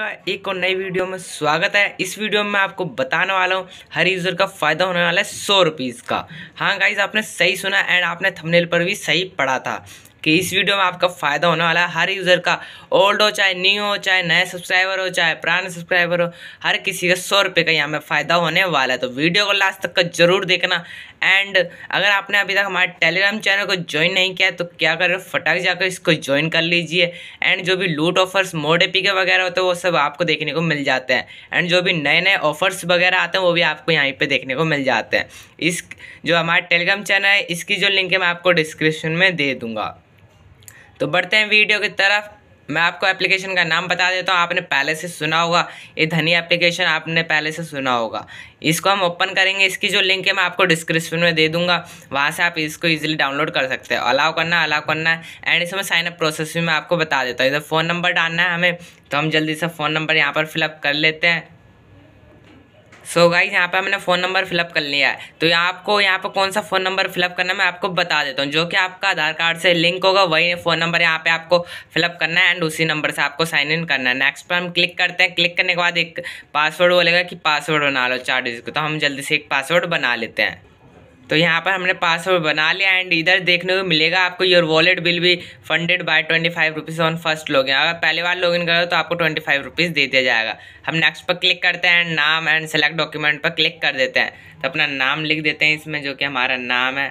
आपका एक और नई वीडियो में स्वागत है इस वीडियो में मैं आपको बताने वाला हूँ हर यूज़र का फ़ायदा होने वाला है सौ रुपीज़ का हाँ गाइज आपने सही सुना एंड आपने थंबनेल पर भी सही पढ़ा था कि इस वीडियो में आपका फ़ायदा होने वाला है हर यूज़र का ओल्ड हो चाहे न्यू हो चाहे नए सब्सक्राइबर हो चाहे पुराने सब्सक्राइबर हो हर किसी का सौ रुपये का यहाँ में फ़ायदा होने वाला है तो वीडियो को लास्ट तक का जरूर देखना एंड अगर आपने अभी तक हमारे टेलीग्राम चैनल को ज्वाइन नहीं किया तो क्या कर फटाक जाकर इसको ज्वाइन कर लीजिए एंड जो भी लूट ऑफर्स मोड के वगैरह होते हैं वो सब आपको देखने को मिल जाते हैं एंड जो भी नए नए ऑफर्स वगैरह आते हैं वो भी आपको यहीं पे देखने को मिल जाते हैं इस जो हमारे टेलीग्राम चैनल है इसकी जो लिंक है मैं आपको डिस्क्रिप्शन में दे दूँगा तो बढ़ते हैं वीडियो की तरफ मैं आपको एप्लीकेशन का नाम बता देता हूँ आपने पहले से सुना होगा ये धनी एप्लीकेशन आपने पहले से सुना होगा इसको हम ओपन करेंगे इसकी जो लिंक है मैं आपको डिस्क्रिप्शन में दे दूंगा वहाँ से आप इसको इजीली डाउनलोड कर सकते हैं अलाउ करना अलाउ करना है एंड इसमें साइनअप प्रोसेस भी मैं आपको बता देता हूँ इधर फ़ोन नंबर डालना है हमें तो हम जल्दी से फ़ोन नंबर यहाँ पर फिलअप कर लेते हैं सो गाइज यहाँ पे हमने फ़ोन नंबर फिलअप कर लिया है तो यहाँ आपको यहाँ पे कौन सा फ़ोन नंबर फिलअप करना मैं आपको बता देता हूँ जो कि आपका आधार कार्ड से लिंक होगा वही फ़ोन नंबर यहाँ पे आपको फिलअप करना है एंड उसी नंबर से आपको साइन इन करना है नेक्स्ट पर हम क्लिक करते हैं क्लिक करने के बाद एक पासवर्ड बोलेगा कि पासवर्ड बना लो चार डिजिट को तो हम जल्दी से एक पासवर्ड बना लेते हैं तो यहाँ पर हमने पासवर्ड बना लिया एंड इधर देखने को मिलेगा आपको your wallet will be funded by twenty five rupees on first login अगर पहली बार लॉगिन करो तो आपको ट्वेंटी फाइव रुपीज़ दे दिया जाएगा हम नेक्स्ट पर क्लिक करते हैं एंड नाम एंड सेलेक्ट डॉक्यूमेंट पर क्लिक कर देते हैं तो अपना नाम लिख देते हैं इसमें जो कि हमारा नाम है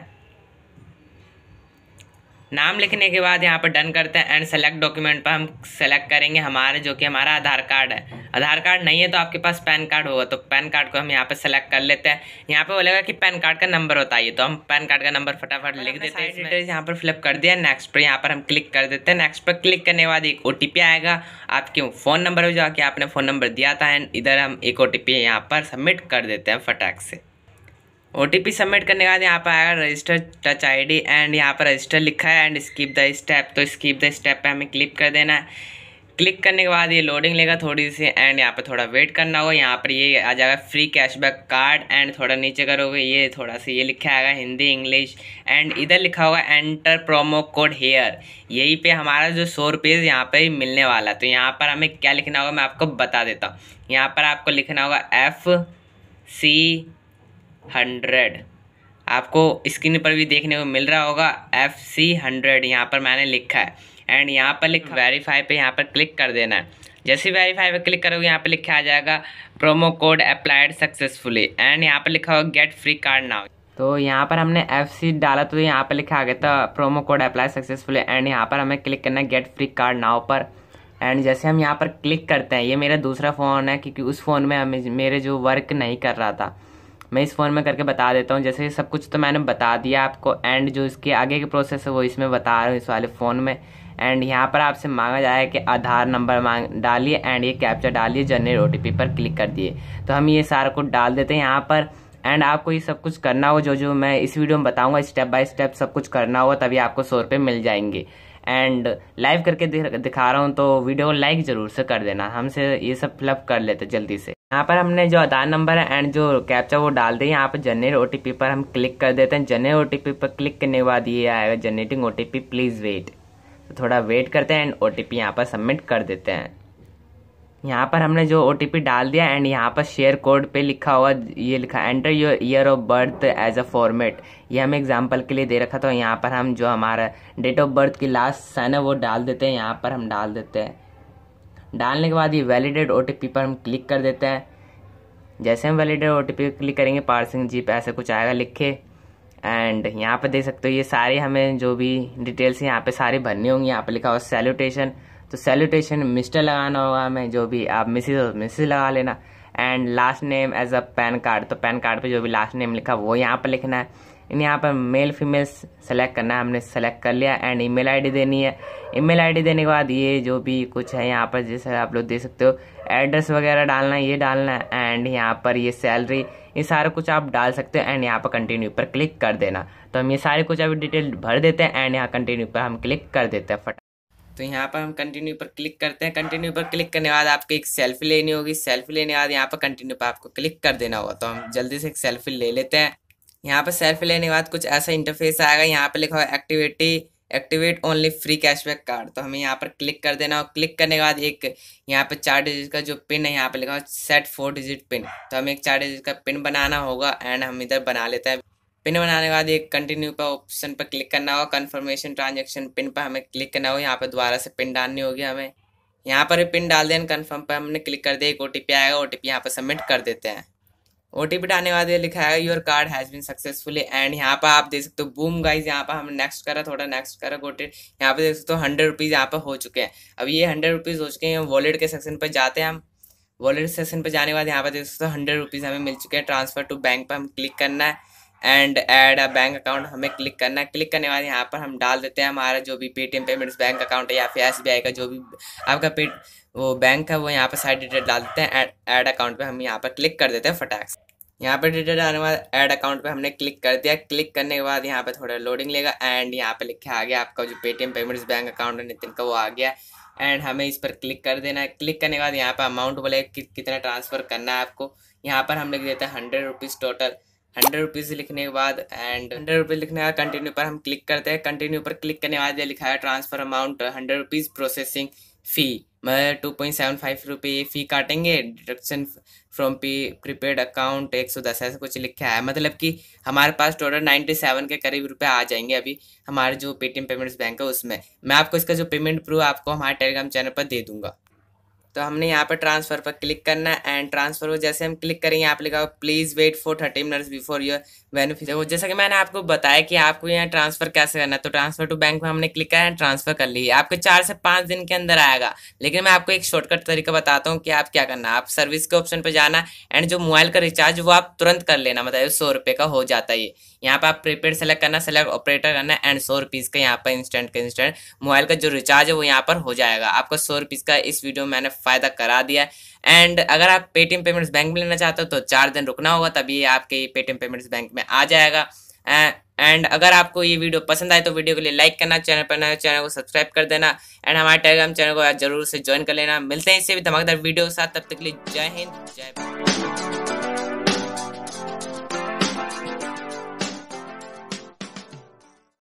नाम लिखने के बाद यहाँ पर डन करते हैं एंड सेलेक्ट डॉक्यूमेंट पर हम सेलेक्ट करेंगे हमारे जो कि हमारा आधार कार्ड है आधार कार्ड नहीं है तो आपके पास पैन कार्ड होगा तो पैन कार्ड को हम यहाँ पर सेलेक्ट कर लेते हैं यहाँ पे बोलेगा कि पैन कार्ड का नंबर बताइए तो हम पैन कार्ड का नंबर फटाफट लिख देते हैं डिटेल्स यहाँ पर फिलअप कर दिया नेक्स्ट पर यहाँ पर हम क्लिक कर देते हैं नेक्स्ट पर क्लिक करने के बाद एक ओ आएगा आपके फ़ोन नंबर हो जो आपने फ़ोन नंबर दिया था एंड इधर हम एक ओ टी यहाँ पर सबमिट कर देते हैं फटाक से ओ सबमिट करने के बाद यहाँ पर आएगा रजिस्टर टच आईडी एंड यहाँ पर रजिस्टर लिखा है एंड स्किप द स्टेप तो स्किप द स्टेप पे हमें क्लिक कर देना है क्लिक करने के बाद ये लोडिंग लेगा थोड़ी सी एंड यहाँ पर थोड़ा वेट करना होगा यहाँ पर ये आ जाएगा फ्री कैशबैक कार्ड एंड थोड़ा नीचे करोगे ये थोड़ा सा ये लिखा आएगा हिंदी इंग्लिश एंड इधर लिखा होगा एंटर प्रोमो कोड हेयर यही पे हमारा जो सौ रुपीज़ यहाँ पर मिलने वाला है तो यहाँ पर हमें क्या लिखना होगा मैं आपको बता देता हूँ यहाँ पर आपको लिखना होगा एफ़ सी हंड्रेड आपको स्क्रीन पर भी देखने को मिल रहा होगा एफ सी हंड्रेड यहाँ पर मैंने लिखा है एंड यहाँ पर लिख वेरीफाई पे यहाँ पर क्लिक कर देना है जैसे वेरीफाई पे क्लिक करोगे यहाँ पर लिखा आ जाएगा promo code applied successfully and यहाँ पर लिखा होगा गेट फ्री कार्ड नाउ तो यहाँ पर हमने एफ सी डाला तो यहाँ पर लिखा आ गया था promo code apply successfully and यहाँ पर हमें क्लिक करना है गेट फ्री कार्ड नाव पर एंड जैसे हम यहाँ पर क्लिक करते हैं ये मेरा दूसरा फ़ोन है क्योंकि उस फ़ोन में हमें मेरे जो वर्क नहीं कर रहा था मैं इस फ़ोन में करके बता देता हूँ जैसे सब कुछ तो मैंने बता दिया आपको एंड जो इसके आगे के प्रोसेस है वो इसमें बता रहा हूँ इस वाले फ़ोन में एंड यहाँ पर आपसे मांगा जाए कि आधार नंबर मांग डालिए एंड ये कैप्चर डालिए जनरेट ओ पर क्लिक कर दिए तो हम ये सारा कुछ डाल देते हैं यहाँ पर एंड आपको ये सब कुछ करना हो जो जो मैं इस वीडियो में बताऊंगा स्टेप बाय स्टेप सब कुछ करना हो तभी आपको सौ रुपये मिल जाएंगे एंड लाइव करके दिखा रहा हूँ तो वीडियो लाइक ज़रूर से कर देना हमसे ये सब फ्लप कर लेते जल्दी से यहाँ पर हमने जो आधार नंबर है एंड जो कैप्चा वो डाल दिए यहाँ पर जनरेट ओटीपी पर हम क्लिक कर देते हैं जनरेट ओटीपी पर क्लिक करने के बाद ये आएगा जनरेटिंग ओटीपी प्लीज वेट तो थोड़ा वेट करते हैं एंड ओटीपी यहाँ पर सबमिट कर देते हैं यहाँ पर हमने जो ओ डाल दिया एंड यहाँ पर शेयर कोड पे लिखा हुआ ये लिखा enter your year of birth as a format ये हमें एग्जांपल के लिए दे रखा था यहाँ पर हम जो हमारा डेट ऑफ बर्थ की लास्ट सन है वो डाल देते हैं यहाँ पर हम डाल देते हैं डालने के बाद ये वैलिडेट ओ पर हम क्लिक कर देते हैं जैसे हम वैलिडेट ओ टी क्लिक करेंगे पार्सिंग जीप ऐसे कुछ आएगा लिख के एंड यहाँ पे देख सकते हो ये सारे हमें जो भी डिटेल्स यहाँ पे सारी भरनी होंगी यहाँ पे लिखा हुआ सैल्यूटेशन तो सैल्यूटेशन मिस्टर लगाना होगा हमें जो भी आप मिसिज हो मिसिज लगा लेना and last name as a PAN card तो पैन कार्ड पे जो भी लास्ट नेम लिखा वो यहाँ पर लिखना है इन यहाँ पर मेल फीमेल सेलेक्ट करना है हमने सेलेक्ट कर लिया एंड ईमेल आईडी देनी है ईमेल आईडी देने के बाद ये जो भी कुछ है यहाँ पर जैसे आप लोग दे सकते हो एड्रेस वगैरह डालना है ये डालना है एंड यहाँ पर ये सैलरी ये सारा कुछ आप डाल सकते हो एंड यहाँ पर कंटिन्यू पर क्लिक कर देना तो हम ये सारे कुछ अभी डिटेल भर देते हैं एंड यहाँ कंटिन्यू पर हम क्लिक कर देते हैं फटा तो यहाँ पर हम कंटिन्यू पर क्लिक करते हैं कंटिन्यू पर क्लिक करने के बाद आपको एक सेल्फी लेनी होगी सेल्फी लेने के बाद यहाँ पर कंटिन्यू पर आपको क्लिक कर देना होगा तो हम जल्दी से एक सेल्फी ले लेते हैं यहाँ पर सेल्फी लेने के बाद कुछ ऐसा इंटरफेस आएगा यहाँ पर लिखा हुआ activity activate only free cashback card तो हमें यहाँ पर क्लिक कर देना और क्लिक करने के बाद एक यहाँ पर चार डिजिट का जो पिन है यहाँ पर लिखा हुआ सेट फोर डिजिट पिन तो हमें एक चार डिजिट का पिन बनाना होगा एंड हम इधर बना लेते हैं पिन बनाने के बाद एक कंटिन्यू पर ऑप्शन पर क्लिक करना होगा कन्फर्मेशन ट्रांजेक्शन पिन पर हमें क्लिक करना होगा यहाँ पर दोबारा से पिन डालनी होगी हमें यहाँ पर पिन डाल दें कन्फर्म पर हमने क्लिक कर दिया एक ओ आएगा ओ टी यहाँ पर सबमिट कर देते हैं ओ टी पी डालने वाले लिखा है your card has been successfully and यहाँ पर आप देख सकते हो बूम गाइज यहाँ पर हम नेक्स्ट करा थोड़ा नेक्स्ट करा गोटे यहाँ पर देख सकते हो हंड्रेड रुपीज़ यहाँ पर हो चुके हैं अब ये हंड्रेड रुपीज़ हो चुके हैं वॉलेट के सेक्शन पर जाते हैं हम वॉलेट सेक्शन पर जाने के बाद यहाँ पर देख सकते हो हंड्रेड रुपीज़ हमें मिल चुके हैं ट्रांसफ़र टू बैंक पर हम क्लिक करना है and add a bank account हमें क्लिक करना है क्लिक करने बाद यहाँ पर हम डाल देते हैं हमारा जो भी पेटीएम पेमेंट्स बैंक अकाउंट है या फिर एस का जो भी आपका पे वो बैंक है वो यहाँ पर साइड डिटेल डाल देते हैं एड अकाउंट पर हम यहाँ पर क्लिक कर देते हैं फटाक से यहाँ पे डिटेल आने बाद एड अकाउंट पे हमने क्लिक कर दिया क्लिक करने के बाद यहाँ पे थोड़ा लोडिंग लेगा एंड यहाँ पे लिखा आ गया आपका जो पेटीएम पेमेंट्स बैंक अकाउंट है नितिन का वो आ गया एंड हमें इस पर क्लिक कर देना है क्लिक करने के बाद यहाँ पे अमाउंट बोले कि, कितना ट्रांसफ़र करना है आपको यहाँ पर हम लिख देते हैं hundred rupees total hundred rupees लिखने के बाद एंड हंड्रेड रुपीज़ लिखने के बाद कंटिन्यू पर हम क्लिक करते हैं कंटिन्यू पर क्लिक करने के बाद ये लिखा है transfer amount hundred rupees processing fee मैं टू पॉइंट सेवन फाइव रुपये फी काटेंगे deduction from pay prepaid account एक सौ दस ऐसा कुछ लिखा है मतलब कि हमारे पास टोटल नाइन्टी सेवन के करीब रुपए आ जाएंगे अभी हमारे जो पेटीएम पेमेंट्स बैंक है उसमें मैं आपको इसका जो पेमेंट प्रूफ आपको हमारे टेलीग्राम चैनल पर दे दूंगा तो हमने यहाँ पर ट्रांसफ़र पर क्लिक करना है एंड ट्रांसफ़र पर जैसे हम क्लिक करेंगे यहाँ पर लिखा हो please wait for thirty minutes before your beneficiary हो जैसा कि मैंने आपको बताया कि आपको यहाँ ट्रांसफ़र कैसे करना है तो ट्रांसफ़र टू बैंक में हमने क्लिक करा ट्रांसफ़र कर ली आपके चार से पाँच दिन के अंदर आएगा लेकिन मैं आपको एक शॉर्टकट तरीका बताता हूँ कि आप क्या करना आप सर्विस के ऑप्शन पर जाना एंड जो मोबाइल का रिचार्ज वो आप तुरंत कर लेना मतलब सौ रुपये का हो जाता है यहाँ पर आप प्रीपेड सेलेक्ट करना सेलेक्ट ऑपरेटर करना एंड सौ रुपीज़ का यहाँ पर इंस्टेंट का इंस्टेंट मोबाइल का जो रिचार्ज है वो यहाँ पर हो जाएगा आपका सौ रुपीज़ का इस वीडियो में मैंने फ़ायदा करा दिया है एंड अगर आप पेटीएम पेमेंट्स बैंक में लेना चाहते हो तो चार दिन रुकना होगा तभी आपके पेटीएम पेमेंट्स बैंक में आ जाएगा एंड अगर आपको ये वीडियो पसंद आए तो वीडियो के लिए लाइक करना चैनल पर नए चैनल को सब्सक्राइब कर देना एंड हमारे टेलीग्राम चैनल को जरूर से ज्वाइन कर लेना मिलते हैं इससे भी धमाकेदार वीडियो के साथ तब तक के लिए जय हिंद जय भारत